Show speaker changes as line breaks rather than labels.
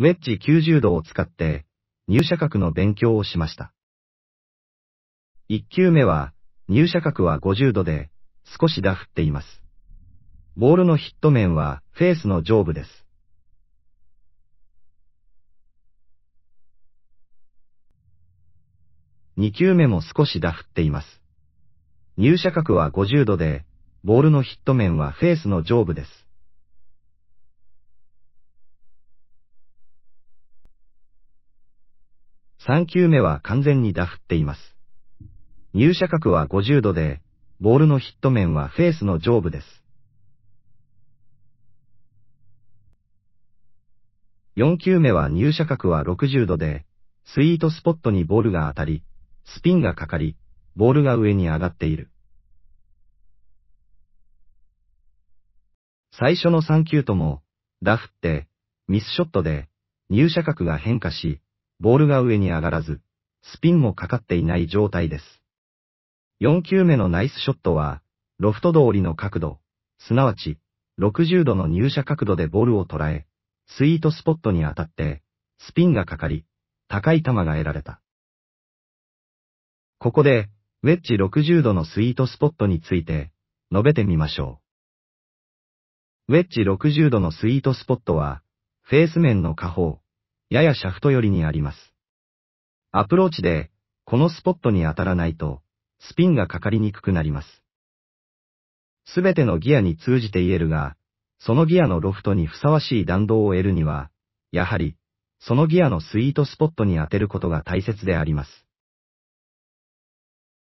ウェッジ90度を使って入射角の勉強をしました。1球目は入射角は50度で少しダフっています。ボールのヒット面はフェースの上部です。2球目も少しダフっています。入射角は50度で、ボールのヒット面はフェースの上部です。3球目は完全にダフっています。入射角は50度で、ボールのヒット面はフェースの上部です。4球目は入射角は60度で、スイートスポットにボールが当たり、スピンがかかり、ボールが上に上がっている。最初の3球とも、ダフって、ミスショットで、入射角が変化し、ボールが上に上がらず、スピンもかかっていない状態です。4球目のナイスショットは、ロフト通りの角度、すなわち、60度の入射角度でボールを捉え、スイートスポットに当たって、スピンがかかり、高い球が得られた。ここで、ウェッジ60度のスイートスポットについて、述べてみましょう。ウェッジ60度のスイートスポットは、フェース面の下方、ややシャフト寄りにあります。アプローチで、このスポットに当たらないと、スピンがかかりにくくなります。すべてのギアに通じて言えるが、そのギアのロフトにふさわしい弾道を得るには、やはり、そのギアのスイートスポットに当てることが大切であります。